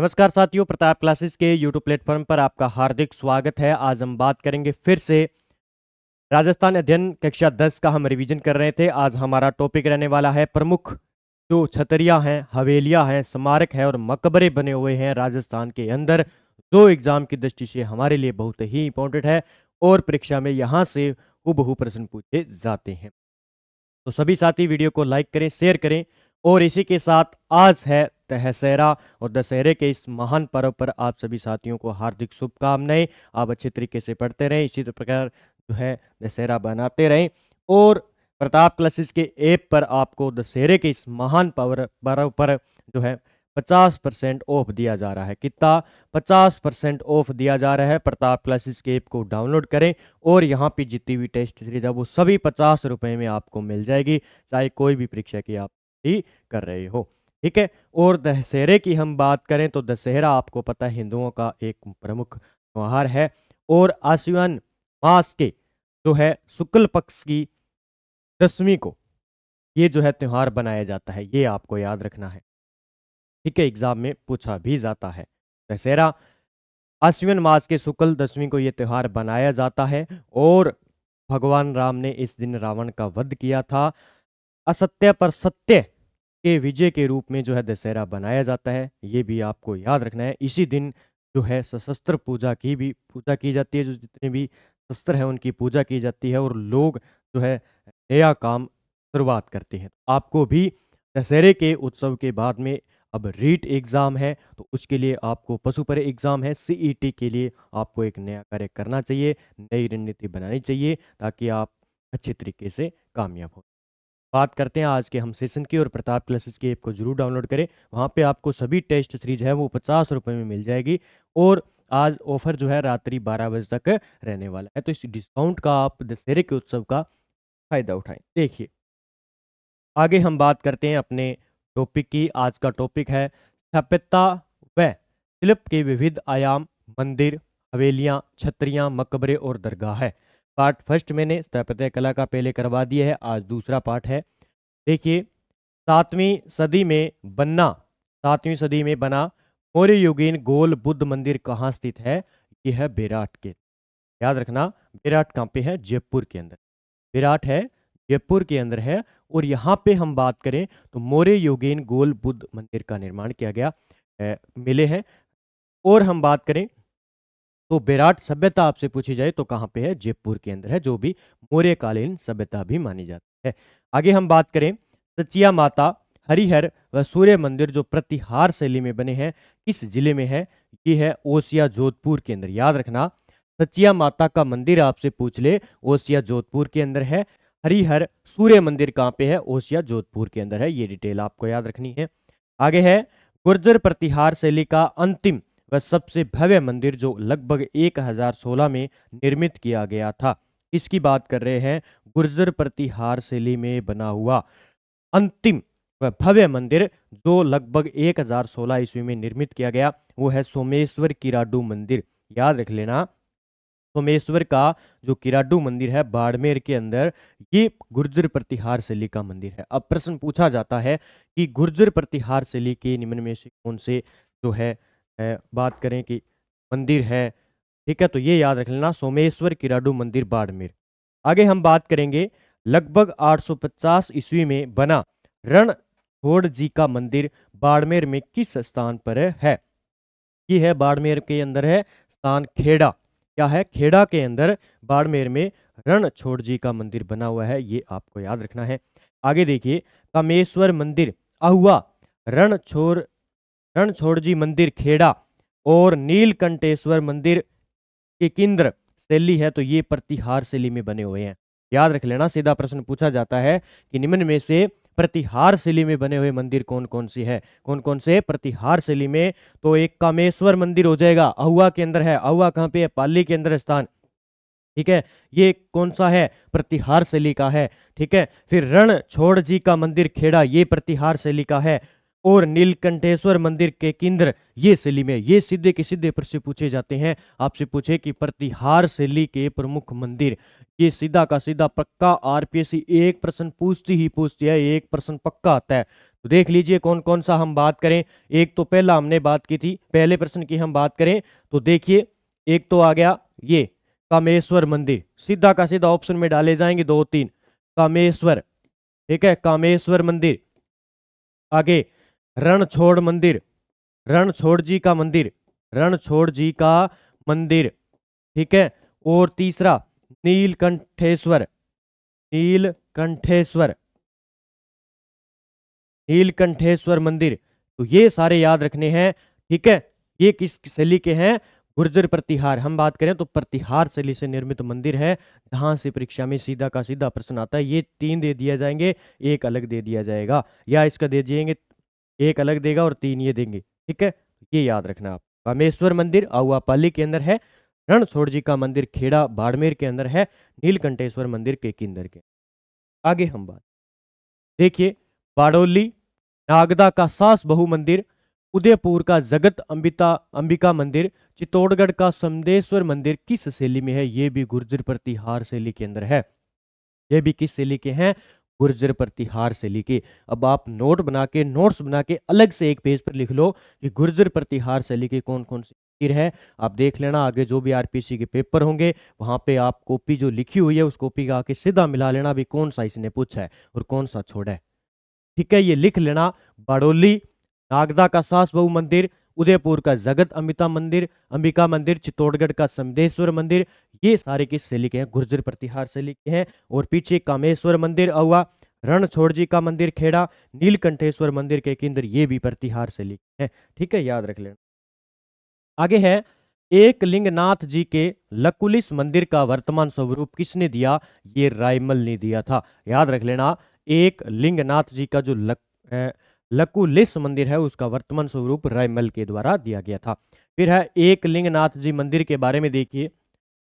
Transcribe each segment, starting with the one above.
नमस्कार साथियों प्रताप क्लासेस के यूट्यूब प्लेटफॉर्म पर आपका हार्दिक स्वागत है आज हम बात करेंगे फिर से राजस्थान अध्ययन कक्षा 10 का हम रिवीजन कर रहे थे आज हमारा टॉपिक रहने वाला है प्रमुख जो छतरियां हैं हवेलियां हैं स्मारक है और मकबरे बने हुए हैं राजस्थान के अंदर जो एग्ज़ाम की दृष्टि से हमारे लिए बहुत ही इंपॉर्टेंट है और परीक्षा में यहाँ से हुबहू प्रश्न पूछे जाते हैं तो सभी साथी वीडियो को लाइक करें शेयर करें और इसी के साथ आज है दशहरा और दशहरे के इस महान पर्व पर आप सभी साथियों को हार्दिक शुभकामनाएं आप अच्छे तरीके से पढ़ते रहें इसी प्रकार जो है दशहरा बनाते रहें और प्रताप क्लासेस के ऐप पर आपको दशहरे के इस महान पावर पर्व पर जो है पचास परसेंट ऑफ दिया जा रहा है कितना पचास परसेंट ऑफ दिया जा रहा है प्रताप क्लासेस के ऐप को डाउनलोड करें और यहाँ पे जितनी भी टेस्ट सीरीज है वो सभी पचास रुपये में आपको मिल जाएगी चाहे कोई भी परीक्षा की आप ही कर रहे हो ठीक है और दशहरे की हम बात करें तो दशहरा आपको पता है हिंदुओं का एक प्रमुख त्यौहार है और आश्विन मास के जो है शुक्ल पक्ष की दसवीं को ये जो है त्यौहार बनाया जाता है ये आपको याद रखना है ठीक है एग्जाम में पूछा भी जाता है दशहरा अश्विन मास के शुक्ल दसवीं को ये त्यौहार बनाया जाता है और भगवान राम ने इस दिन रावण का वध किया था असत्य पर सत्य के विजय के रूप में जो है दशहरा बनाया जाता है ये भी आपको याद रखना है इसी दिन जो है सशस्त्र पूजा की भी पूजा की जाती है जो जितने भी शस्त्र हैं उनकी पूजा की जाती है और लोग जो है नया काम शुरुआत करते हैं आपको भी दशहरे के उत्सव के बाद में अब रीट एग्ज़ाम है तो उसके लिए आपको पशु पर एग्ज़ाम है सी e के लिए आपको एक नया कार्य करना चाहिए नई रणनीति बनानी चाहिए ताकि आप अच्छे तरीके से कामयाब हो बात करते हैं आज के हम सेशन की और प्रताप क्लासेस की ऐप को जरूर डाउनलोड करें वहाँ पे आपको सभी टेस्ट सीरीज है वो पचास रुपये में मिल जाएगी और आज ऑफर जो है रात्रि बारह बजे तक रहने वाला है तो इस डिस्काउंट का आप दशहरे के उत्सव का फायदा उठाएं देखिए आगे हम बात करते हैं अपने टॉपिक की आज का टॉपिक है स्थापत्ता व शिल्प के विविध आयाम मंदिर हवेलियाँ छतरियाँ मकबरे और दरगाह है पार्ट फर्स्ट मैंने स्थापत्य कला का पहले करवा दिया है आज दूसरा पार्ट है देखिए सातवीं सदी में बनना सातवीं सदी में बना मौर्य युगीन गोल बुद्ध मंदिर कहाँ स्थित है यह है विराट के याद रखना विराट कहाँ पे है जयपुर के अंदर विराट है जयपुर के अंदर है और यहाँ पे हम बात करें तो मौर्य युगीन गोल बुद्ध मंदिर का निर्माण किया गया मिले हैं और हम बात करें तो विराट सभ्यता आपसे पूछी जाए तो कहाँ पे है जयपुर के अंदर है जो भी मौर्यकालीन सभ्यता भी मानी जाती है आगे हम बात करें सचिया माता हरिहर व सूर्य मंदिर जो प्रतिहार शैली में बने हैं किस जिले में है ये है ओसिया जोधपुर के अंदर याद रखना सचिया माता का मंदिर आपसे पूछ ले ओसिया जोधपुर के अंदर है हरिहर सूर्य मंदिर कहाँ पे है ओसिया जोधपुर के अंदर है ये डिटेल आपको याद रखनी है आगे है गुर्जर प्रतिहार शैली का अंतिम वह सबसे भव्य मंदिर जो लगभग 1016 में निर्मित किया गया था इसकी बात कर रहे हैं गुर्जर प्रतिहार शैली में बना हुआ अंतिम वह भव्य मंदिर जो लगभग 1016 ईस्वी में निर्मित किया गया वो है सोमेश्वर किराडू मंदिर याद रख लेना सोमेश्वर का जो किराडू मंदिर है बाड़मेर के अंदर ये गुर्जर प्रतिहार शैली का मंदिर है अब प्रश्न पूछा जाता है कि गुर्जर प्रतिहार शैली के निम्न में से कौन से जो है बात करें कि मंदिर है ठीक है तो ये याद रख लेना सोमेश्वर किराडू मंदिर बाड़मेर आगे हम बात करेंगे लगभग 850 ईस्वी में बना रण रणथोड़ जी का मंदिर बाड़मेर में किस स्थान पर है ये है बाड़मेर के अंदर है स्थान खेड़ा क्या है खेड़ा के अंदर बाड़मेर में रण छोड़ जी का मंदिर बना हुआ है ये आपको याद रखना है आगे देखिए कामेश्वर मंदिर अहुआ रण छोड़ रणछोड़ जी मंदिर खेड़ा और नीलकंठेश्वर मंदिर के केंद्र शैली है तो ये प्रतिहार शैली में बने हुए हैं याद रख लेना सीधा प्रश्न पूछा जाता है कि निम्न में से प्रतिहार शैली में बने हुए मंदिर कौन कौन सी है कौन कौन से प्रतिहार शैली में तो एक कामेश्वर मंदिर हो जाएगा अहुआ के अंदर है अहुआ कहाँ पे है पाली के अंदर स्थान ठीक है ये कौन सा है प्रतिहार शैली का है ठीक है फिर रण छोड़ जी का मंदिर खेड़ा ये प्रतिहार शैली का है और नीलकंठेश्वर मंदिर के केंद्र ये शैली में ये सीधे के सीधे प्रश्न पूछे जाते हैं आपसे पूछे कि प्रतिहार शैली के प्रमुख मंदिर ये सीधा का सीधा पक्का आरपीएससी एक प्रश्न पूछती ही पूछती है एक प्रश्न पक्का आता है तो देख लीजिए कौन कौन सा हम बात करें एक तो पहला हमने बात की थी पहले प्रश्न की हम बात करें तो देखिए एक तो आ गया ये कामेश्वर मंदिर सीधा का सीधा ऑप्शन में डाले जाएंगे दो तीन कामेश्वर ठीक है कामेश्वर मंदिर आगे रणछोड़ मंदिर रणछोड़ जी का मंदिर रणछोड़ जी का मंदिर ठीक है और तीसरा नीलकंठेश्वर नीलकंठेश्वर नीलकंठेश्वर मंदिर तो ये सारे याद रखने हैं ठीक है ये किस शैली के हैं गुर्जर प्रतिहार हम बात करें तो प्रतिहार शैली से निर्मित मंदिर है जहां से परीक्षा में सीधा का सीधा प्रश्न आता है ये तीन दे दिया जाएंगे एक अलग दे दिया जाएगा या इसका दे दिएंगे एक अलग देगा और तीन ये देंगे ठीक है तो ये याद रखना आप कामेश्वर मंदिर आउआपाली के अंदर है रणछोड़ जी का मंदिर खेड़ा बाड़मेर के अंदर है नीलकंठेश्वर मंदिर के किंदर के आगे हम बात देखिए बाड़ोली नागदा का सास बहु मंदिर उदयपुर का जगत अंबिता अंबिका मंदिर चित्तौड़गढ़ का समदेश्वर मंदिर किस शैली में है ये भी गुर्जर प्रतिहार शैली के अंदर है ये भी किस शैली के हैं गुर्जर प्रतिहार से लिखे अब आप नोट बना के नोट्स बना के अलग से एक पेज पर लिख लो कि गुर्जर प्रतिहार से लिखे कौन कौन सी है आप देख लेना आगे जो भी आरपीसी के पेपर होंगे वहां पे आप कॉपी जो लिखी हुई है उस कॉपी का आके सीधा मिला लेना भी कौन सा इसने पूछा है और कौन सा छोड़ा है ठीक है ये लिख लेना बाडोली नागदा का सास बहु मंदिर उदयपुर का जगत अमिता मंदिर अंबिका मंदिर चित्तौड़गढ़ का समदेश्वर मंदिर ये सारे किससे लिखे हैं गुर्जर प्रतिहार से लिखे हैं और पीछे कामेश्वर मंदिर हुआ रणछोड़ जी का मंदिर खेड़ा नीलकंठेश्वर मंदिर के केंद्र ये भी प्रतिहार से लिखे हैं ठीक है याद रख लेना आगे है एक लिंगनाथ जी के लकुलिस मंदिर का वर्तमान स्वरूप किसने दिया ये रायमल ने दिया था याद रख लेना एक लिंगनाथ जी का जो लक, ए, लकुलिस मंदिर है उसका वर्तमान स्वरूप रायमल के द्वारा दिया गया था फिर है एक लिंगनाथ जी मंदिर के बारे में देखिए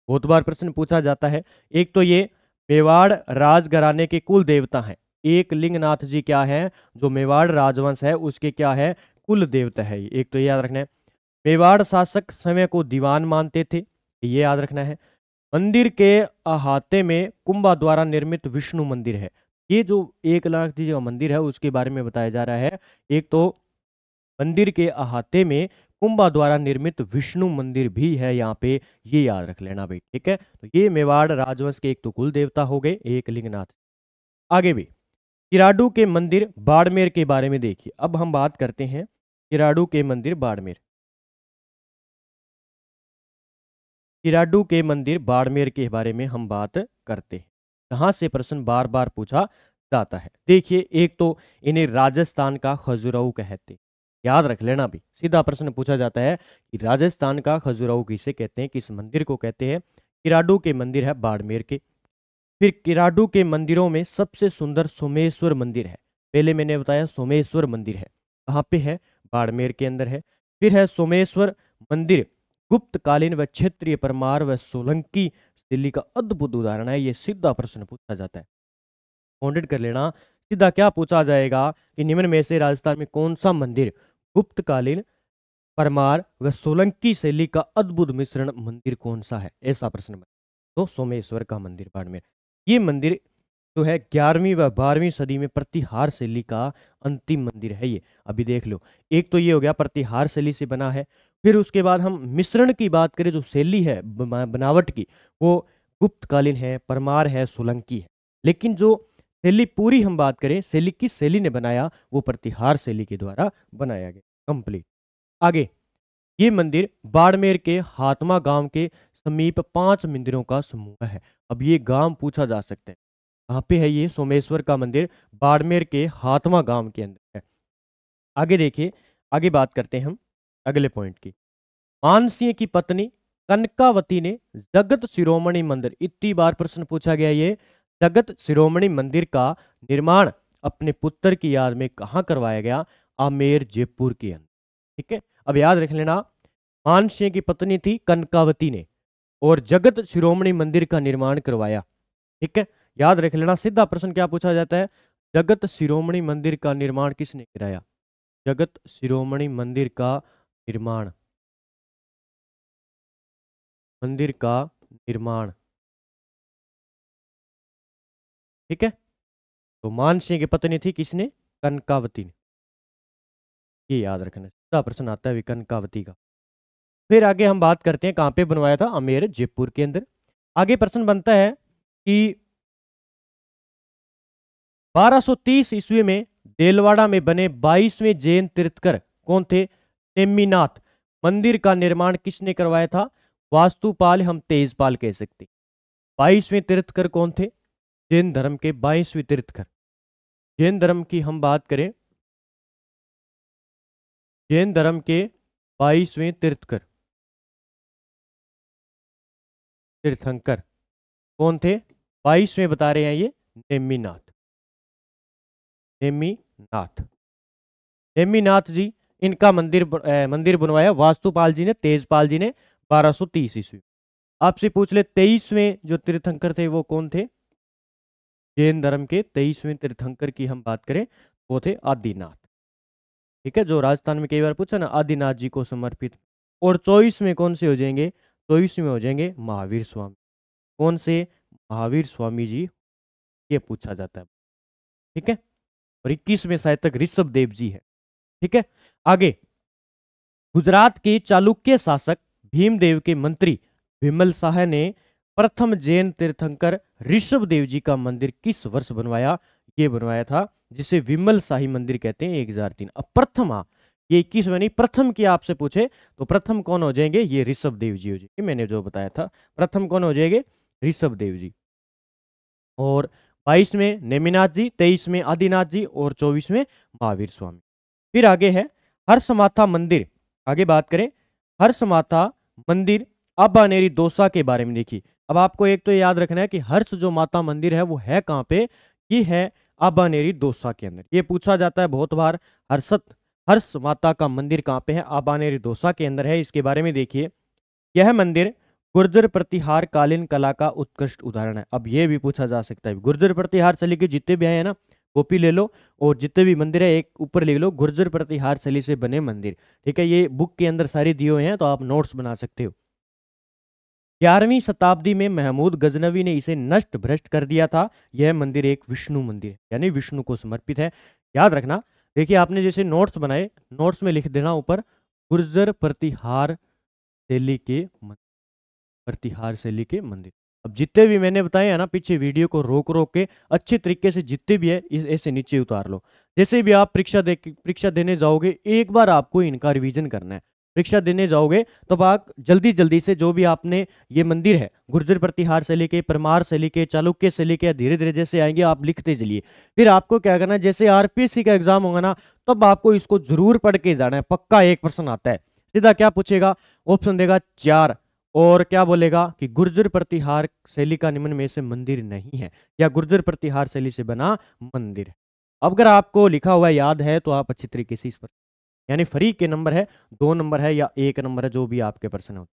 बहुत बार प्रश्न पूछा जाता है एक तो ये मेवाड़ राजघराने के कुल देवता हैं एक लिंगनाथ जी क्या है जो मेवाड़ राजवंश है उसके क्या है कुल देवता है एक तो याद रखना है मेवाड़ शासक समय को दीवान मानते थे ये याद रखना है मंदिर के अहाते में कुंभा द्वारा निर्मित विष्णु मंदिर है ये जो एक लाख जी जो मंदिर है उसके बारे में बताया जा रहा है एक तो मंदिर के अहाते में कुंभा द्वारा निर्मित विष्णु मंदिर भी है यहाँ पे ये याद रख लेना भाई ठीक है तो ये मेवाड़ राजवंश के एक तो कुल देवता हो गए एक लिंगनाथ आगे भी किराडू के मंदिर बाड़मेर के बारे में देखिए अब हम बात करते हैं किराडू के मंदिर बाड़मेर किराडू के मंदिर बाड़मेर के बारे में हम बात करते हैं कहाँ से प्रश्न बार बार पूछा जाता है देखिए एक तो इन्हें राजस्थान का खजुराऊ कहते याद रख लेना भी सीधा प्रश्न पूछा जाता है कि राजस्थान का खजुराहो किसे कहते हैं किस मंदिर को कहते हैं किराडू के मंदिर है बाड़मेर के फिर किराडू के मंदिरों में सबसे सुंदर सोमेश्वर मंदिर है पहले मैंने बताया सोमेश्वर मंदिर है कहाँ पे है बाड़मेर के अंदर है फिर है सोमेश्वर मंदिर गुप्तकालीन व क्षेत्रीय परमार व सोलंकी दिल्ली का अद्भुत उदाहरण है ये सीधा प्रश्न पूछा जाता है कर लेना सीधा क्या पूछा जाएगा कि निम्न में से राजस्थान में कौन सा मंदिर गुप्तकालीन परमार व सोलंकी शैली का अद्भुत मिश्रण मंदिर कौन सा है ऐसा प्रश्न बना तो सोमेश्वर का मंदिर बाड़मेर ये मंदिर जो है ग्यारहवीं व बारहवीं सदी में प्रतिहार शैली का अंतिम मंदिर है ये अभी देख लो एक तो ये हो गया प्रतिहार शैली से बना है फिर उसके बाद हम मिश्रण की बात करें जो शैली है बनावट की वो गुप्तकालीन है परमार है सोलंकी है लेकिन जो शैली पूरी हम बात करें शैली किस शैली ने बनाया वो प्रतिहार शैली के द्वारा बनाया गया कंप्लीट आगे ये मंदिर बाड़मेर के हाथमा गांव के समीप पांच मंदिरों का समूह है अब ये गांव पूछा जा सकता है कहाँ पे है ये सोमेश्वर का मंदिर बाड़मेर के हाथमा गांव के अंदर है आगे देखिए आगे बात करते हैं हम अगले पॉइंट की मानसिंह की पत्नी कनकावती ने जगत शिरोमणि मंदिर इतनी बार प्रश्न पूछा गया ये जगत शिरोमणि मंदिर का निर्माण अपने पुत्र की याद में कहाँ करवाया गया आमेर जयपुर के अंदर ठीक है अब याद रख लेना मान की पत्नी थी कनकावती ने और जगत शिरोमणि मंदिर का निर्माण करवाया ठीक है याद रख लेना सीधा प्रश्न क्या पूछा जाता है जगत शिरोमणि मंदिर का निर्माण किसने कराया जगत शिरोमणि मंदिर का निर्माण मंदिर का निर्माण ठीक है तो मानसिंह की पत्नी थी किसने कनकावती ने ये याद रखना सीधा प्रश्न आता है कनकावती का फिर आगे हम बात करते हैं कहाँ पे बनवाया था अमेर जयपुर के अंदर आगे प्रश्न बनता है कि 1230 ईस्वी में देलवाड़ा में बने 22वें जैन तीर्थकर कौन थे नेमीनाथ मंदिर का निर्माण किसने करवाया था वास्तुपाल हम तेजपाल कह सकते 22वें तीर्थकर कौन थे जैन धर्म के बाईसवीं तीर्थकर जैन धर्म की हम बात करें जैन धर्म के बाईसवें तीर्थकर तीर्थंकर कौन थे बाईसवें बता रहे हैं ये नेमीनाथ नेमीनाथ नेमीनाथ जी इनका मंदिर ए, मंदिर बनवाया वास्तुपाल जी ने तेजपाल जी ने 1230 ईस्वी आपसे पूछ ले तेईसवें जो तीर्थंकर थे वो कौन थे जैन धर्म के तेईसवें तीर्थंकर की हम बात करें वो थे आदिनाथ ठीक है जो राजस्थान में कई बार पूछा ना आदिनाथ जी को समर्पित और चौबीस में कौन से हो जाएंगे चौबीस में हो जाएंगे महावीर स्वामी कौन से महावीर स्वामी जी ये पूछा जाता है ठीक है और इक्कीस में शायद तक ऋषभ देव जी है ठीक है आगे गुजरात के चालुक्य शासक भीमदेव के मंत्री विमल शाह ने प्रथम जैन तीर्थंकर ऋषभ देव जी का मंदिर किस वर्ष बनवाया ये बनवाया था जिसे विमल शाही मंदिर कहते हैं एक हजार तीन अब प्रथमा ये इक्कीस में नहीं प्रथम की आपसे पूछे तो प्रथम कौन हो जाएंगे ये ऋषभ देव जी हो जाएंगे मैंने जो बताया था प्रथम कौन हो जाएंगे ऋषभ देव जी और बाईस में नेमिनाथ जी तेईस में आदिनाथ जी और चौबीस में महावीर स्वामी फिर आगे है हर समाथा मंदिर आगे बात करें हर समाथा मंदिर अबानेरी दोसा के बारे में देखिए अब आपको एक तो याद रखना है कि हर्ष जो माता मंदिर है वो है कहाँ पे ये है आबानेरी दोसा के अंदर ये पूछा जाता है बहुत बार हर्षत हर्ष माता का मंदिर कहाँ पे है आबानेरी दोसा के अंदर है इसके बारे में देखिए यह मंदिर गुर्जर प्रतिहार कालीन कला का उत्कृष्ट उदाहरण है अब ये भी पूछा जा सकता है गुर्जर प्रतिहार शैली के जितने भी आए हैं ना कॉपी ले लो और जितने भी मंदिर है एक ऊपर ले लो गुर्जर प्रतिहार शैली से बने मंदिर ठीक है ये बुक के अंदर सारी दिए हुए हैं तो आप नोट्स बना सकते हो ग्यारहवीं शताब्दी में महमूद गजनवी ने इसे नष्ट भ्रष्ट कर दिया था यह मंदिर एक विष्णु मंदिर है यानी विष्णु को समर्पित है याद रखना देखिए आपने जैसे नोट्स बनाए नोट्स में लिख देना ऊपर गुर्जर प्रतिहार शैली के मंदिर प्रतिहार शैली के मंदिर अब जितने भी मैंने बताए हैं ना पीछे वीडियो को रोक रोक के अच्छे तरीके से जितने भी है ऐसे नीचे उतार लो जैसे भी आप परीक्षा दे परीक्षा देने जाओगे एक बार आपको इनका रिवीजन करना है परीक्षा देने जाओगे तो आप जल्दी जल्दी से जो भी आपने ये मंदिर है गुर्जर प्रतिहार से लेके परमार से लेके चालुक्य से लेके धीरे धीरे जैसे आएंगे आप लिखते चलिए फिर आपको क्या करना जैसे आरपीएससी का एग्जाम होगा ना तब आपको इसको जरूर पढ़ के जाना है पक्का एक प्रश्न आता है सीधा क्या पूछेगा ऑप्शन देगा चार और क्या बोलेगा कि गुर्जर प्रतिहार शैली का निम्न में से मंदिर नहीं है या गुर्जर प्रतिहार शैली से बना मंदिर है अब अगर आपको लिखा हुआ याद है तो आप अच्छी तरीके से इस पर यानी फ्री के नंबर है दो नंबर है या एक नंबर है जो भी आपके प्रश्न होते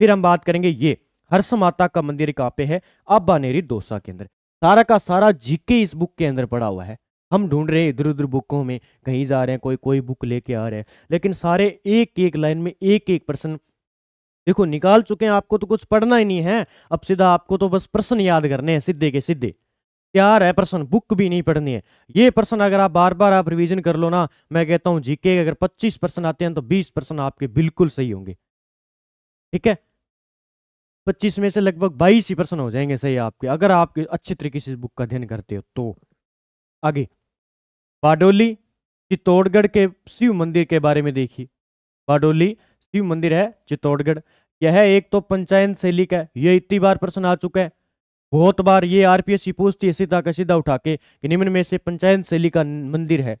फिर हम बात करेंगे ये हर्ष माता का मंदिर कहाँ पे है नेरी दोसा के अंदर सारा का सारा जीके इस बुक के अंदर पड़ा हुआ है हम ढूंढ रहे हैं इधर उधर बुकों में कहीं जा रहे हैं कोई कोई बुक लेके आ रहे हैं लेकिन सारे एक एक लाइन में एक एक प्रश्न देखो निकाल चुके हैं आपको तो कुछ पढ़ना ही नहीं है अब सीधा आपको तो बस प्रश्न याद करने हैं सीधे के सीधे तैयार है पर्सन बुक भी नहीं पढ़नी है ये पर्सन अगर आप बार बार आप रिवीजन कर लो ना मैं कहता हूँ जीके अगर 25 परसेंट आते हैं तो 20 परसेंट आपके बिल्कुल सही होंगे ठीक है 25 में से लगभग 22 ही परसेंट हो जाएंगे सही आपके अगर आप अच्छे तरीके से बुक का अध्ययन करते हो तो आगे बाडोली चित्तौड़गढ़ के शिव मंदिर के बारे में देखिए बाडोली शिव मंदिर है चित्तौड़गढ़ यह एक तो पंचायत शैली का है यह इतनी बार प्रश्न आ चुका है बहुत बार ये आरपीएस ही पूछती है सीधा का सीधा उठा के कि निम्न में से पंचायत शैली का मंदिर है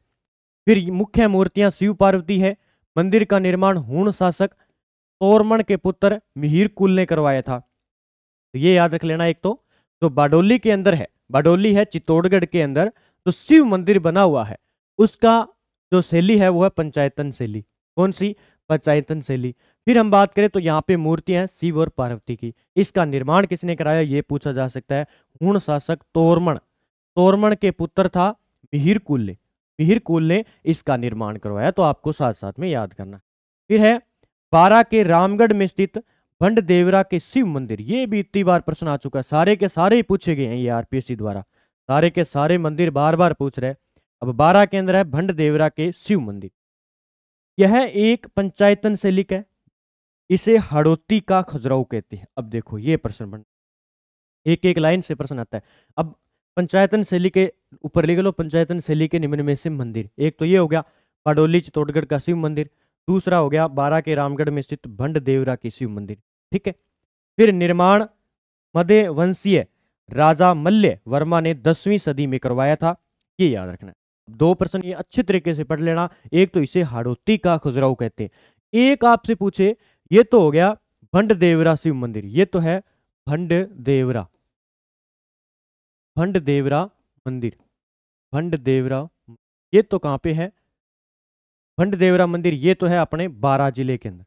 फिर मुख्य मूर्तियां शिव पार्वती है मंदिर का निर्माण हूण शासक तोरमण के पुत्र मिहिर कुल ने करवाया था तो ये याद रख लेना एक तो तो बाडोली के अंदर है बाडोली है चित्तौड़गढ़ के अंदर तो शिव मंदिर बना हुआ है उसका जो शैली है वो है पंचायतन शैली कौन सी पंचायतन शैली फिर हम बात करें तो यहाँ पे मूर्तियां हैं शिव और पार्वती की इसका निर्माण किसने कराया ये पूछा जा सकता है हूण शासक तोरमण तोरमण के पुत्र था मिहिर कुल ने मिहिर कुल ने इसका निर्माण करवाया तो आपको साथ साथ में याद करना फिर है बारा के रामगढ़ में स्थित भंड देवरा के शिव मंदिर ये भी इतनी बार प्रश्न आ चुका है सारे के सारे ही पूछे गए हैं ये आरपीएससी द्वारा सारे के सारे मंदिर बार बार पूछ रहे अब बारह के अंदर है भंड देवरा के शिव मंदिर यह एक पंचायतन से लिख है इसे हड़ोती का खजुराहो कहते हैं अब देखो ये प्रश्न बन एक एक लाइन से प्रश्न आता है अब पंचायतन शैली के ऊपर लिख लो पंचायतन शैली के निम्न में से मंदिर एक तो ये हो गया पाडोली चित्तौड़गढ़ का शिव मंदिर दूसरा हो गया बारा के रामगढ़ में स्थित भंड देवरा के शिव मंदिर ठीक है फिर निर्माण मध्य वंशीय राजा मल्ल्य वर्मा ने दसवीं सदी में करवाया था ये याद रखना दो प्रश्न ये अच्छे तरीके से पढ़ लेना एक तो इसे हाड़ोती का खुजराव कहते हैं एक आपसे पूछे ये तो हो गया भंड देवरा शिव मंदिर ये तो है भंड देवरा भंड देवरा मंदिर भंड देवरा ये तो कहां पे है भंड देवरा मंदिर ये तो है अपने बारह जिले के अंदर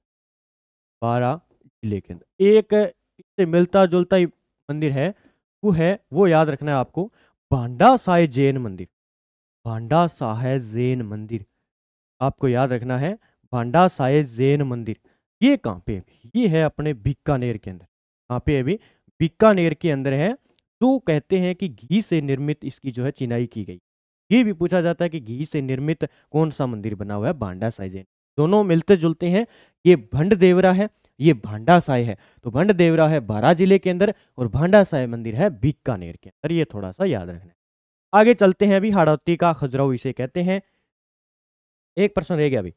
बारह जिले के अंदर एक इससे मिलता जुलता ही मंदिर है वो है वो याद रखना है आपको भांडा साय जैन मंदिर भांडा साहे जैन मंदिर आपको याद रखना है भांडा साय जैन मंदिर ये कहाँ पे ये है अपने बीकानेर के अंदर कहाँ पे अभी बीकानेर के अंदर है तो कहते हैं कि घी से निर्मित इसकी जो है चिनाई की गई ये भी पूछा जाता है कि घी से निर्मित कौन सा मंदिर बना हुआ है भांडा साइजेन दोनों मिलते जुलते हैं ये भंड देवरा है ये साय है तो भंड देवरा है बारा जिले के अंदर और भांडा साय मंदिर है बीकानेर के अंदर ये थोड़ा सा याद रखना आगे चलते हैं अभी हाड़ौती का खजुराऊ इसे कहते हैं एक प्रश्न रह गया अभी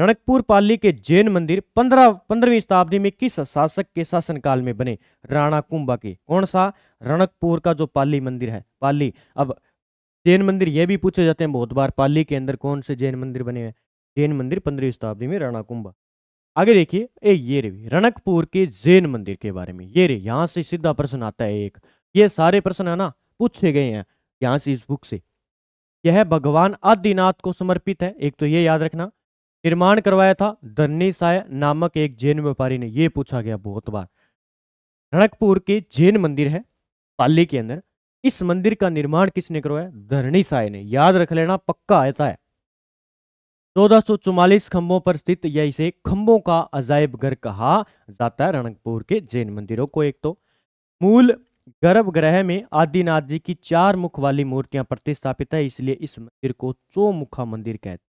रणकपुर पाली के जैन मंदिर पंद्रह पंद्रहवीं शताब्दी में किस शासक के शासनकाल में बने राणा कुंभा के कौन सा रणकपुर का जो पाली मंदिर है पाली अब जैन मंदिर ये भी पूछे जाते हैं बहुत बार पाली के अंदर कौन से जैन मंदिर बने हैं जैन मंदिर पंद्रहवीं शताब्दी में राणा कुंभा आगे देखिए ए ये रे रणकपुर के जैन मंदिर के बारे में ये रे यहाँ से सीधा प्रश्न आता है एक ये सारे प्रश्न है ना पूछे गए हैं यहाँ से इस बुक से यह भगवान आदिनाथ को समर्पित है एक तो ये याद रखना निर्माण करवाया था धन्नी साय नामक एक जैन व्यापारी ने यह पूछा गया बहुत बार रणकपुर के जैन मंदिर है पाली के अंदर इस मंदिर का निर्माण किसने करवाया धरणी साय ने याद रख लेना पक्का आता है चौदह सौ चौवालीस खंभों पर स्थित या इसे खंभों का अजायब घर कहा जाता है रणकपुर के जैन मंदिरों को एक तो मूल गर्भगृह में आदिनाथ जी की चार मुख वाली मूर्तियां प्रतिस्थापित है इसलिए इस मंदिर को चौमुखा मंदिर कहते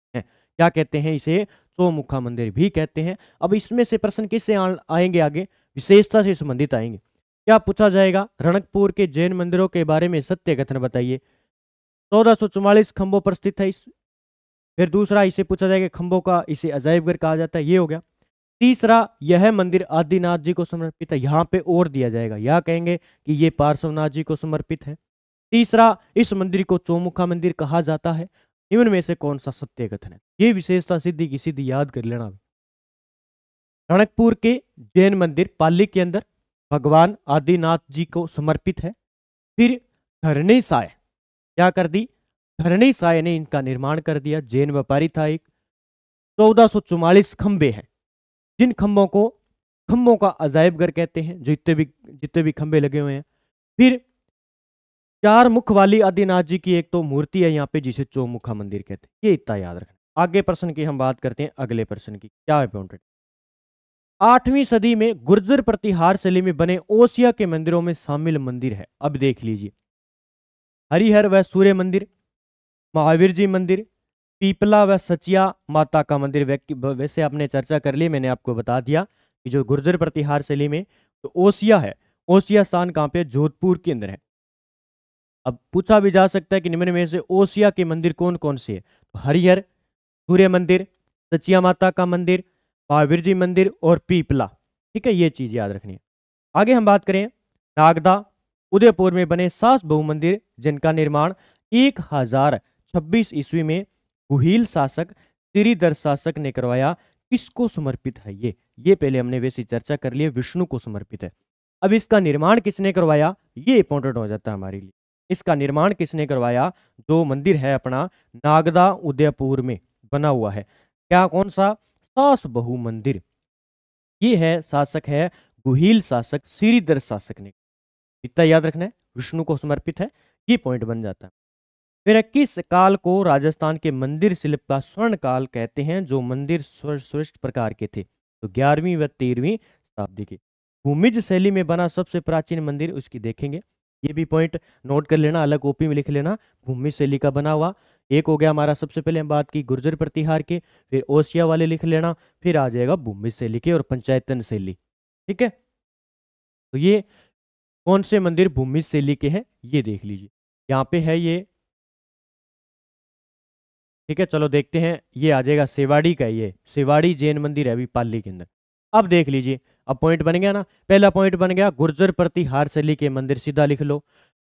क्या कहते हैं इसे चौमुखा मंदिर भी कहते हैं अब इसमें से प्रश्न किससे आएंगे आगे विशेषता से संबंधित आएंगे क्या पूछा जाएगा रणकपुर के जैन मंदिरों के बारे में सत्य कथन बताइए चौदह सौ चौवालीस खम्बों पर स्थित है इस फिर दूसरा इसे पूछा जाएगा खम्बों का इसे अजायबगढ़ कहा जाता है ये हो गया तीसरा यह मंदिर आदिनाथ जी को समर्पित है यहाँ पे और दिया जाएगा यह कहेंगे कि ये पार्श्वनाथ जी को समर्पित है तीसरा इस मंदिर को चौमुखा मंदिर कहा जाता है निम्न में से कौन सा सत्य कथन है ये विशेषता सिद्धि की सिद्धि याद कर लेना रणकपुर के जैन मंदिर पाली के अंदर भगवान आदिनाथ जी को समर्पित है फिर धरणी साय क्या कर दी धरणी साय ने इनका निर्माण कर दिया जैन व्यापारी था एक चौदह खंबे हैं जिन खंभों को खंभों का अजायब घर कहते हैं जो जितने भी जितने भी खंबे लगे हुए हैं फिर चार मुख वाली आदिनाथ जी की एक तो मूर्ति है यहाँ पे जिसे चौमुखा मंदिर कहते हैं ये इतना याद रखना आगे प्रश्न की हम बात करते हैं अगले प्रश्न की क्या इंपोर्टेंट आठवीं सदी में गुर्जर प्रतिहार शैली में बने ओसिया के मंदिरों में शामिल मंदिर है अब देख लीजिए हरिहर व सूर्य मंदिर महावीर जी मंदिर पीपला व सचिया माता का मंदिर वैसे आपने चर्चा कर ली मैंने आपको बता दिया कि जो गुर्जर प्रतिहार शैली में तो ओसिया है ओसिया स्थान कहाँ पे जोधपुर के अंदर है अब पूछा भी जा सकता है कि निम्न में से ओसिया के मंदिर कौन कौन से है तो हरिहर सूर्य मंदिर सचिया माता का मंदिर महावीर जी मंदिर और पीपला ठीक है ये चीज़ याद रखनी है आगे हम बात करें नागदा उदयपुर में बने सास बहु मंदिर जिनका निर्माण एक हजार छब्बीस ईस्वी में गुहिल शासक श्रीधर शासक ने करवाया किसको समर्पित है ये ये पहले हमने वैसी चर्चा कर ली विष्णु को समर्पित है अब इसका निर्माण किसने करवाया ये इंपॉर्टेंट हो जाता है हमारे लिए इसका निर्माण किसने करवाया जो मंदिर है अपना नागदा उदयपुर में बना हुआ है क्या कौन सा सास बहु मंदिर ये है शासक है गुहिल शासक श्रीधर शासक ने इतना याद रखना है विष्णु को समर्पित है ये पॉइंट बन जाता है फिर किस काल को राजस्थान के मंदिर शिल्प का स्वर्ण काल कहते हैं जो मंदिर श्रेष्ठ प्रकार के थे तो ग्यारहवीं व तेरहवीं शताब्दी के भूमिज शैली में बना सबसे प्राचीन मंदिर उसकी देखेंगे ये भी पॉइंट नोट कर लेना अलग ओपी में लिख लेना भूमि शैली का बना हुआ एक हो गया हमारा सबसे पहले हम बात की गुर्जर प्रतिहार के फिर ओशिया वाले लिख लेना फिर आ जाएगा भूमि शैली के और पंचायतन शैली ठीक है तो ये कौन से मंदिर भूमि शैली के हैं ये देख लीजिए यहाँ पे है ये ठीक है चलो देखते हैं ये आ जाएगा सेवाड़ी का ये सेवाड़ी जैन मंदिर है अभी पाली के अंदर अब देख लीजिए अब पॉइंट बन गया ना पहला पॉइंट बन गया गुर्जर प्रतिहार शैली के मंदिर सीधा लिख लो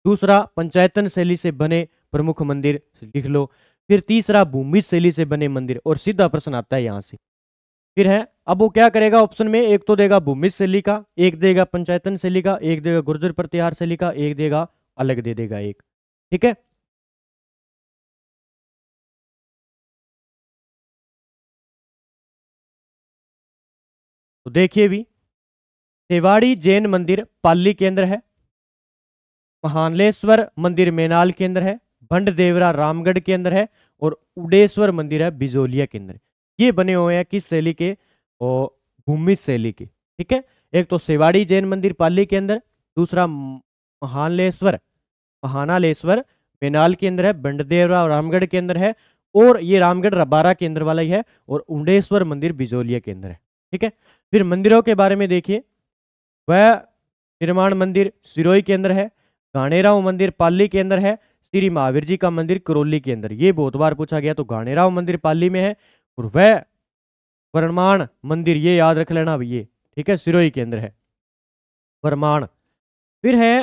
दूसरा पंचायतन शैली से बने प्रमुख मंदिर लिख लो फिर तीसरा भूमि शैली से बने मंदिर और सीधा प्रश्न आता है यहाँ से फिर है अब वो क्या करेगा ऑप्शन में एक तो देगा भूमि शैली का एक देगा पंचायतन शैली का एक देगा गुर्जर प्रतिहार शैली का एक देगा अलग दे देगा एक ठीक है तो देखिए भी तिवाड़ी जैन मंदिर पाली केंद्र है महानलेश्वर मंदिर मेनाल केंद्र है भंड देवरा रामगढ़ केंद्र है और उडेश्वर मंदिर है बिजोलिया केंद्र ये बने हुए हैं किस शैली के और भूमि शैली के ठीक है एक तो सेवाड़ी जैन मंदिर पाली के अंदर दूसरा महानलेश्वर महानालेश्वर मेनाल के अंदर है बंडदेवरा और रामगढ़ के अंदर है और ये रामगढ़ रबारा केंद्र वाला ही है और उडेश्वर मंदिर बिजोलिया के अंदर है ठीक है फिर मंदिरों के बारे में देखिए वह निर्माण मंदिर सिरोही के अंदर है गाणेराव मंदिर पाली के अंदर है श्री महावीर जी का मंदिर करौली के अंदर ये बहुत बार पूछा गया तो गाणेराव मंदिर पाली में है और वह परमाण मंदिर ये याद रख लेना ये ठीक है सिरोही के अंदर है परमाण फिर है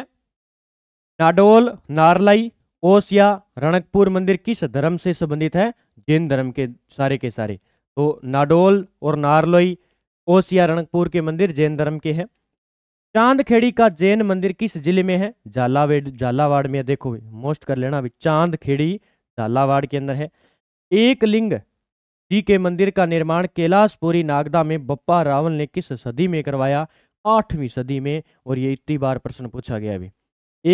नाडोल नारलाई ओसिया रणकपुर मंदिर किस धर्म से संबंधित है जैन धर्म के सारे के सारे तो नाडोल और नारलोई ओसिया रणकपुर के मंदिर जैन धर्म के हैं चांदखेड़ी का जैन मंदिर किस जिले में है झालावेड झालावाड़ में देखो मोस्ट कर लेना अभी चांदखेड़ी झालावाड़ के अंदर है एक लिंग जी के मंदिर का निर्माण कैलाशपुरी नागदा में बप्पा रावल ने किस सदी में करवाया आठवीं सदी में और ये इतनी बार प्रश्न पूछा गया अभी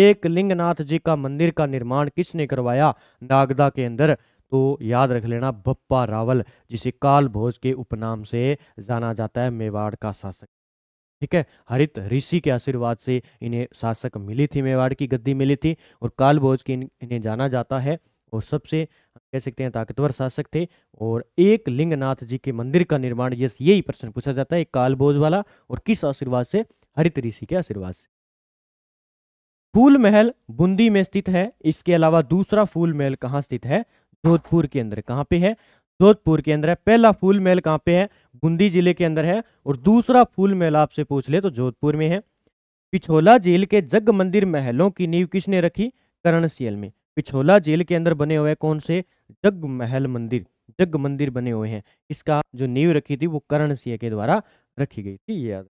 एक लिंगनाथ जी का मंदिर का निर्माण किसने करवाया नागदा के अंदर तो याद रख लेना बप्पा रावल जिसे काल भोज के उपनाम से जाना जाता है मेवाड़ का शासक ठीक है हरित ऋषि के आशीर्वाद से इन्हें शासक मिली थी मेवाड़ की गद्दी मिली थी और कालभोज की इन्हें जाना जाता है और सबसे कह सकते हैं ताकतवर शासक थे और एक लिंगनाथ जी के मंदिर का निर्माण यस यही प्रश्न पूछा जाता है कालभोज वाला और किस आशीर्वाद से हरित ऋषि के आशीर्वाद से फूल महल बूंदी में स्थित है इसके अलावा दूसरा फूल महल कहाँ स्थित है जोधपुर के अंदर कहाँ पे है जोधपुर के अंदर है पहला फूल मेल कहाँ पे है बूंदी जिले के अंदर है और दूसरा फूल मेल आपसे पूछ ले तो जोधपुर में है पिछोला झील के जग मंदिर महलों की नींव किसने रखी करणसियल में पिछोला झील के अंदर बने हुए कौन से जग महल मंदिर जग मंदिर बने हुए हैं इसका जो नींव रखी थी वो करण सिंह के द्वारा रखी गई थी याद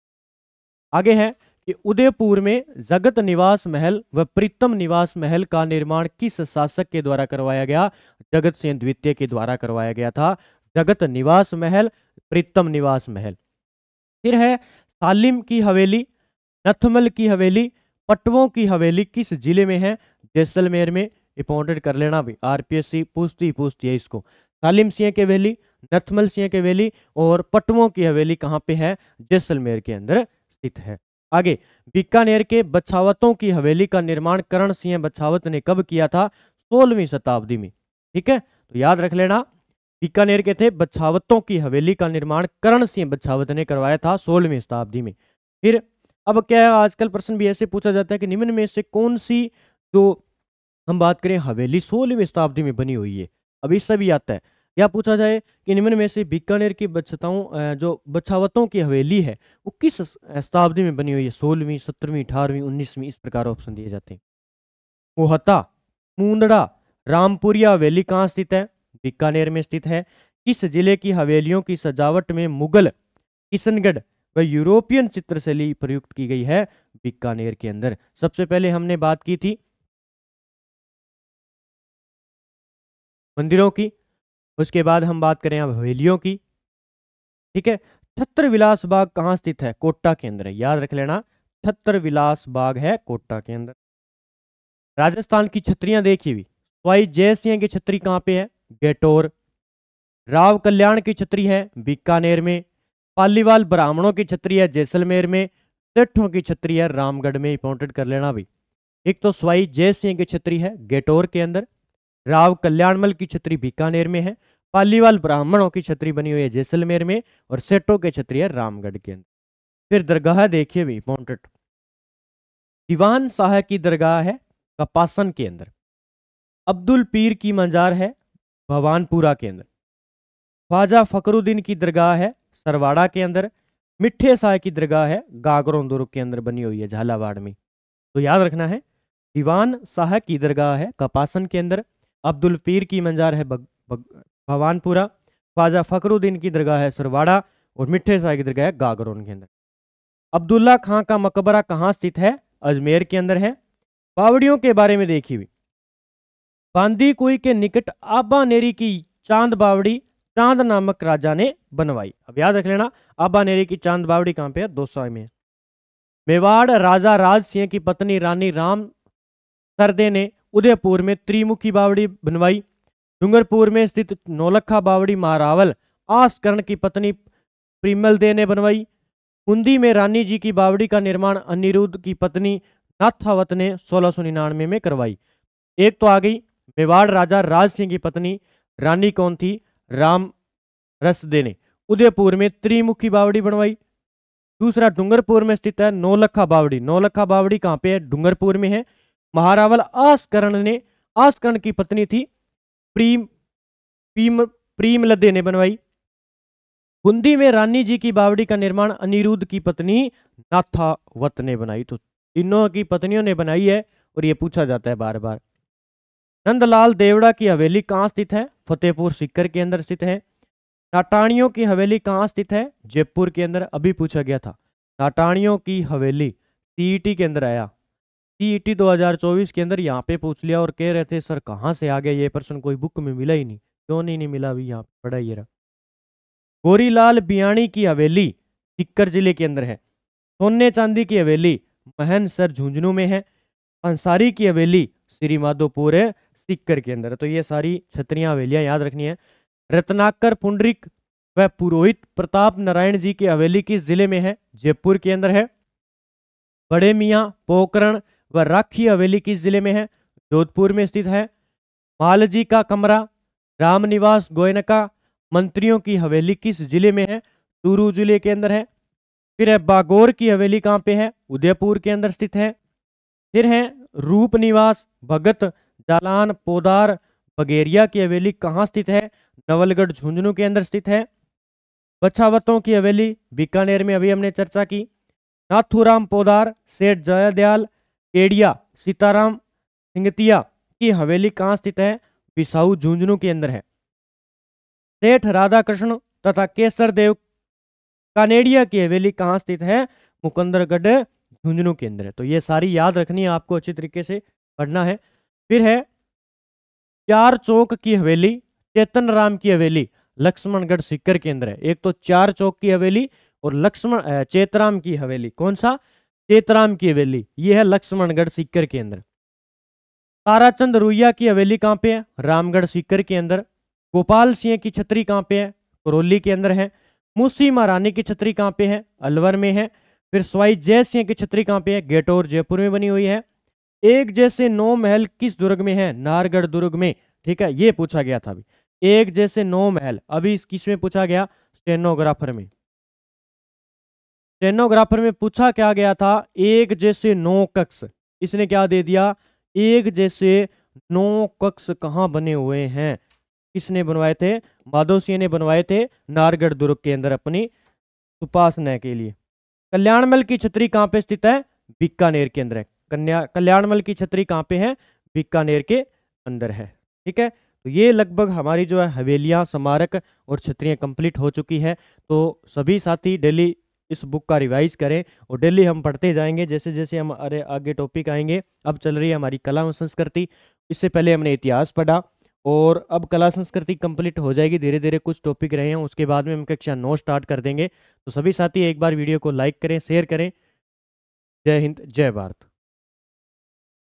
आगे है कि उदयपुर में जगत निवास महल व प्रीतम निवास महल का निर्माण किस शासक के द्वारा करवाया गया जगत सेन द्वितीय के द्वारा करवाया गया था जगत निवास महल प्रीतम निवास महल फिर है सालिम की हवेली नथमल की हवेली पटवों की हवेली किस जिले में है जैसलमेर में इंपॉर्टेंट कर लेना भी आरपीएससी पूछती पूछती है इसको सालिम सिंह की हवेली नथमल सिंह के हवेली और पटवों की हवेली कहाँ पे है जैसलमेर के अंदर स्थित है आगे बीकानेर के बछावतों की हवेली का निर्माण करण सिंह बछावत ने कब किया था सोलहवीं शताब्दी में ठीक है तो याद रख लेना बीकानेर के थे बच्छावतों की हवेली का निर्माण करण सिंह बच्छावत ने करवाया था सोलहवीं शताब्दी में फिर अब क्या है आजकल प्रश्न भी ऐसे पूछा जाता है कि निम्न में से कौन सी जो हम बात करें हवेली सोलहवीं शताब्दी में बनी हुई है अभी भी आता है या पूछा जाए कि निम्न में से बीकानेर की बच्छताओं जो बच्छावतों की हवेली है वो किस शताब्दी में बनी हुई है सोलहवीं सत्रहवीं अठारहवीं उन्नीसवीं इस प्रकार ऑप्शन दिए जाते हैं मोहता मूंदड़ा रामपुरिया हवेली कहाँ स्थित है बीकानेर में स्थित है किस जिले की हवेलियों की सजावट में मुगल किशनगढ़ व यूरोपियन चित्रशैली प्रयुक्त की गई है बीकानेर के अंदर सबसे पहले हमने बात की थी मंदिरों की उसके बाद हम बात करें अब हवेलियों की ठीक है छत्र विलास बाग कहाँ स्थित है कोटा के अंदर याद रख लेना छत्र विलास बाग है कोटा के अंदर राजस्थान की छत्रियां देखी हुई भाई जय सिंह की छतरी कहाँ पे है गेटोर राव कल्याण की छतरी है बीकानेर में पालीवाल ब्राह्मणों की छतरी है जैसलमेर में सेठों की छतरी है रामगढ़ में इंपॉर्टेंट कर लेना भाई एक तो स्वाई जय सिंह की छतरी है गेटोर के अंदर राव कल्याणमल की छतरी बीकानेर में है पालीवाल ब्राह्मणों की छतरी बनी हुई है जैसलमेर में और सेठों की छतरी है रामगढ़ के अंदर फिर दरगाह देखिए भी इंपॉर्टेंट दीवान शाह की दरगाह है कपासन के अंदर अब्दुल पीर की मजार है भवानपुरा के अंदर ख्वाजा फकरुद्दीन की दरगाह है सरवाड़ा के अंदर मिठे साय की दरगाह है गागरों दुर्ग के अंदर बनी हुई है झालावाड़ में तो याद रखना है दीवान साह की दरगाह है कपासन के अंदर अब्दुल पीर की मंजार है भवानपुरा ख्वाजा फकरुद्दीन की दरगाह है सरवाड़ा और मिठे साय की दरगाह है गागरों के अंदर अब्दुल्ला खां का मकबरा कहाँ स्थित है अजमेर के अंदर है बावड़ियों के बारे में देखी हुई बांदी कुई के निकट आबा नेरी की चांद बावड़ी चांद नामक राजा ने बनवाई अब याद रख लेना आबा नेरी की चांद बावड़ी कहां पे है दोसाई में मेवाड़ राजा राज सिंह की पत्नी रानी राम सरदे ने उदयपुर में त्रिमुखी बावड़ी बनवाई डूंगरपुर में स्थित नौलखा बावड़ी महारावल आसकरण की पत्नी प्रिमल दे ने बनवाई कुंदी में रानी जी की बावड़ी का निर्माण अनिरुद्ध की पत्नी नाथावत ने सोलह निन्यानवे में करवाई एक तो आ गई मेवाड़ राजा राज सिंह की पत्नी रानी कौन थी राम रसदे ने उदयपुर में त्रिमुखी बावड़ी बनवाई दूसरा डूंगरपुर में स्थित है नौलखा बावड़ी नौलखा बावड़ी कहाँ पे है डूंगरपुर में है महारावल आसकरण ने आसकरण की पत्नी थी प्रीम प्रीम प्रीमलदे ने बनवाई बुंदी में रानी जी की बावड़ी का निर्माण अनिरुद्ध की पत्नी नाथावत ने बनाई तो तीनों की पत्नियों ने बनाई है और ये पूछा जाता है बार बार नंदलाल देवड़ा की हवेली कहाँ स्थित है फतेहपुर सिक्कर के अंदर स्थित है नाटाणियों की हवेली कहाँ स्थित है जयपुर के अंदर अभी पूछा गया था नाटाणियों की हवेली सीईटी के अंदर आया सीईटी 2024 के अंदर यहाँ पे पूछ लिया और कह रहे थे सर कहाँ से आ गया ये प्रश्न कोई बुक में मिला ही नहीं क्यों नहीं, नहीं मिला अभी यहाँ पढ़ाइए रहा गोरीलाल बियाणी की हवेली सिक्कर जिले के अंदर है सोने चांदी की हवेली महन सर झुंझुनू में है अंसारी की हवेली श्रीमाधोपुर है सीकर के अंदर तो ये सारी छत्रियां हवेलियां याद रखनी है रत्नाकर पुंडरिक व पुरोहित प्रताप नारायण जी की हवेली किस जिले में है जयपुर के अंदर है बड़े मियाँ पोकरण व राखी हवेली किस जिले में है जोधपुर में स्थित है मालजी का कमरा रामनिवास गोयनका मंत्रियों की हवेली किस जिले में है चूरू जिले के अंदर है फिर है बागोर की हवेली कहाँ पे है उदयपुर के अंदर स्थित है फिर है रूप निवास भगत जालान पोदार बगेरिया की हवेली कहाँ स्थित है नवलगढ़ झुंझुनू के अंदर स्थित है बच्छावतों की हवेली बीकानेर में अभी हमने चर्चा की नाथुराम पोदार सेठ जयादयाल केडिया सीताराम सिंगतिया की हवेली कहाँ स्थित है बिसाऊ झुंझुनू के अंदर है सेठ राधाकृष्ण तथा केसर देव कानेडिया की हवेली कहाँ स्थित है मुकंदरगढ़ झुंझुनू के अंदर है तो ये सारी याद रखनी है आपको अच्छी तरीके से पढ़ना है फिर है चार चौक की हवेली चेतन राम की हवेली लक्ष्मणगढ़ सिक्कर केंद्र है एक तो चार चौक की हवेली और लक्ष्मण चेतराम की हवेली कौन सा चेतराम की हवेली ये है लक्ष्मणगढ़ सिक्कर के अंदर ताराचंद रुइया की हवेली कहाँ पे है रामगढ़ सिक्कर के अंदर गोपाल सिंह की छतरी कहाँ पे है करौली के अंदर है मुसी महारानी की छतरी कहाँ पे है अलवर में है फिर स्वाई जय सिंह की छतरी कहाँ पे है गेटोर जयपुर में बनी हुई है एक जैसे नौ महल किस दुर्ग में है नारगढ़ दुर्ग में ठीक है ये पूछा गया था अभी एक जैसे नौ महल अभी किस में पूछा गया स्टेनोग्राफर में स्टेनोग्राफर में पूछा क्या गया था एक जैसे नौ कक्ष इसने क्या दे दिया एक जैसे नौ कक्ष कहाँ बने हुए हैं किसने बनवाए थे माधव सिंह ने बनवाए थे नारगढ़ दुर्ग के अंदर अपनी उपासना के लिए कल्याण महल की छतरी कहाँ पे स्थित है बीकानेर के अंदर है कन्या कल्याणमल की छतरी कहाँ पे है बीकानेर के अंदर है ठीक है तो ये लगभग हमारी जो है हवेलियाँ स्मारक और छतरियाँ कंप्लीट हो चुकी हैं तो सभी साथी डेली इस बुक का रिवाइज करें और डेली हम पढ़ते जाएंगे जैसे जैसे हम अरे आगे टॉपिक आएंगे अब चल रही है हमारी कला और संस्कृति इससे पहले हमने इतिहास पढ़ा और अब कला संस्कृति कंप्लीट हो जाएगी धीरे धीरे कुछ टॉपिक रहे हैं उसके बाद में हम कक्षा नौ स्टार्ट कर देंगे तो सभी साथी एक बार वीडियो को लाइक करें शेयर करें जय हिंद जय भारत